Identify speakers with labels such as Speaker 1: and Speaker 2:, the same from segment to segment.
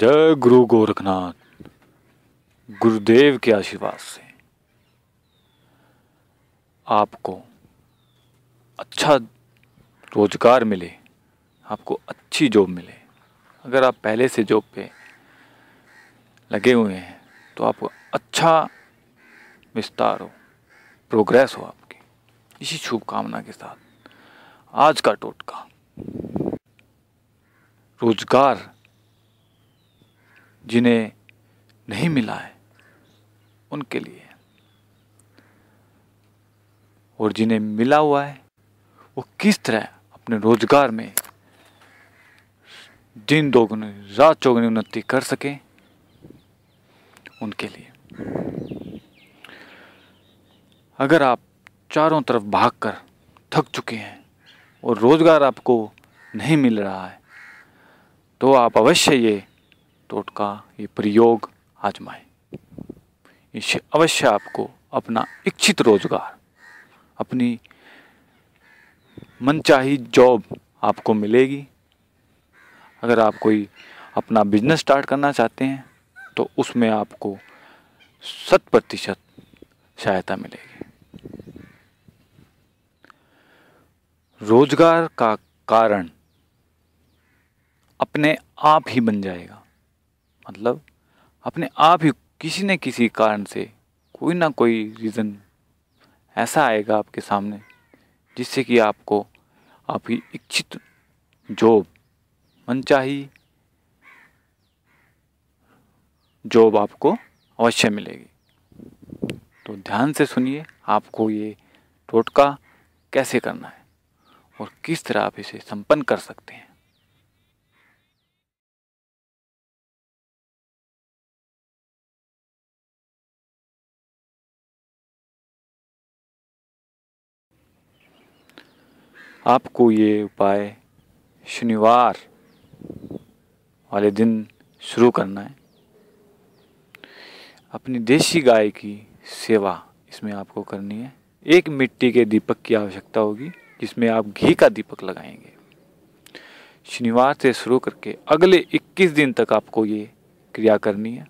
Speaker 1: जय गुरु गोरखनाथ गुरुदेव के आशीर्वाद से आपको अच्छा रोजगार मिले आपको अच्छी जॉब मिले अगर आप पहले से जॉब पे लगे हुए हैं तो आपको अच्छा विस्तार हो प्रोग्रेस हो आपकी इसी शुभकामना के साथ आज का टोटका रोजगार जिन्हें नहीं मिला है उनके लिए और जिन्हें मिला हुआ है वो किस तरह अपने रोजगार में दिन दोगुनी रात चौगुनी उन्नति कर सकें उनके लिए अगर आप चारों तरफ भागकर थक चुके हैं और रोज़गार आपको नहीं मिल रहा है तो आप अवश्य ये टोटका ये प्रयोग आजमाएं इससे अवश्य आपको अपना इच्छित रोजगार अपनी मनचाही जॉब आपको मिलेगी अगर आप कोई अपना बिजनेस स्टार्ट करना चाहते हैं तो उसमें आपको शत प्रतिशत सहायता मिलेगी रोजगार का कारण अपने आप ही बन जाएगा मतलब अपने आप ही किसी न किसी कारण से कोई ना कोई रीज़न ऐसा आएगा आपके सामने जिससे कि आपको आपकी इच्छित जॉब मनचाही जॉब आपको अवश्य मिलेगी तो ध्यान से सुनिए आपको ये टोटका कैसे करना है और किस तरह आप इसे संपन्न कर सकते हैं आपको ये उपाय शनिवार वाले दिन शुरू करना है अपनी देसी गाय की सेवा इसमें आपको करनी है एक मिट्टी के दीपक की आवश्यकता होगी जिसमें आप घी का दीपक लगाएंगे शनिवार से शुरू करके अगले 21 दिन तक आपको ये क्रिया करनी है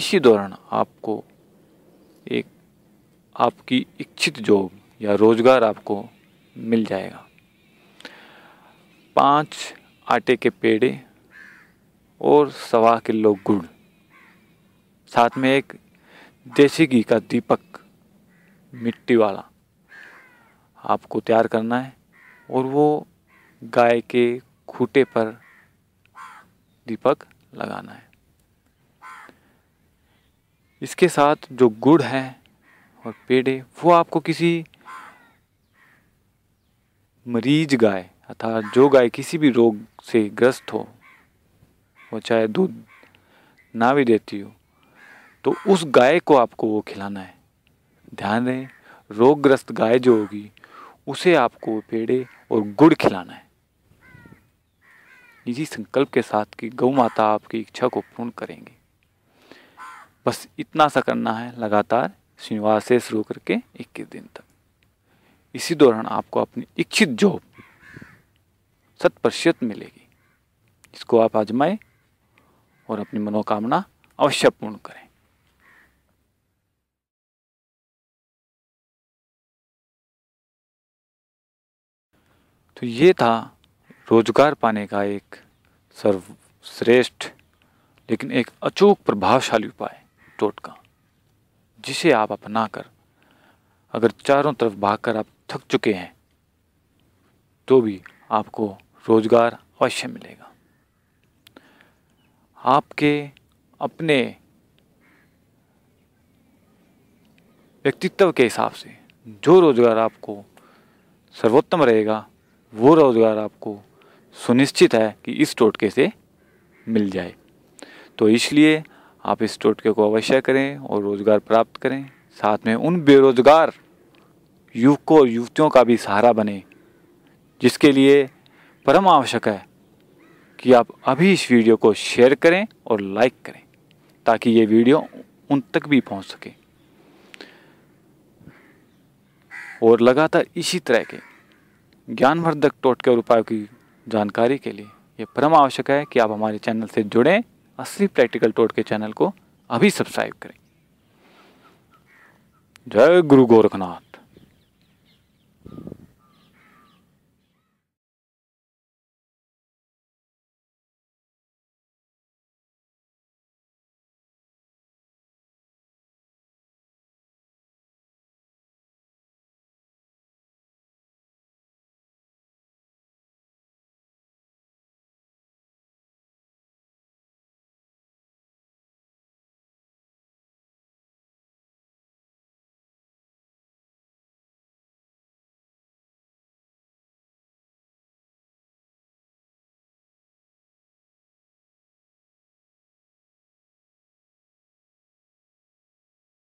Speaker 1: इसी दौरान आपको एक आपकी इच्छित जॉब या रोजगार आपको मिल जाएगा पाँच आटे के पेड़े और सवा किलो गुड़ साथ में एक देसी घी का दीपक मिट्टी वाला आपको तैयार करना है और वो गाय के खूटे पर दीपक लगाना है इसके साथ जो गुड़ है और पेड़े वो आपको किसी मरीज गाय अर्थात जो गाय किसी भी रोग से ग्रस्त हो वो चाहे दूध ना भी देती हो तो उस गाय को आपको वो खिलाना है ध्यान दें रोगग्रस्त गाय जो होगी उसे आपको पेड़े और गुड़ खिलाना है इसी संकल्प के साथ कि गौ माता आपकी इच्छा को पूर्ण करेंगे बस इतना सा करना है लगातार शनिवार से शुरू करके 21 दिन तक इसी दौरान आपको अपनी इच्छित जॉब शत प्रतिशत मिलेगी इसको आप आजमाएं और अपनी मनोकामना अवश्य पूर्ण करें तो ये था रोजगार पाने का एक सर्वश्रेष्ठ लेकिन एक अचूक प्रभावशाली उपाय टोटका जिसे आप अपना कर अगर चारों तरफ भागकर आप थक चुके हैं तो भी आपको रोज़गार अवश्य मिलेगा आपके अपने व्यक्तित्व के हिसाब से जो रोज़गार आपको सर्वोत्तम रहेगा वो रोज़गार आपको सुनिश्चित है कि इस टोटके से मिल जाए तो इसलिए आप इस टोटके को अवश्य करें और रोज़गार प्राप्त करें साथ में उन बेरोज़गार युवकों और युवतियों का भी सहारा बने जिसके लिए परम आवश्यक है कि आप अभी इस वीडियो को शेयर करें और लाइक करें ताकि ये वीडियो उन तक भी पहुंच सके और लगातार इसी तरह के ज्ञानवर्धक टोटके और उपायों की जानकारी के लिए ये परम आवश्यक है कि आप हमारे चैनल से जुड़ें असली प्रैक्टिकल टोटके चैनल को अभी सब्सक्राइब करें जय गुरु गोरखनाथ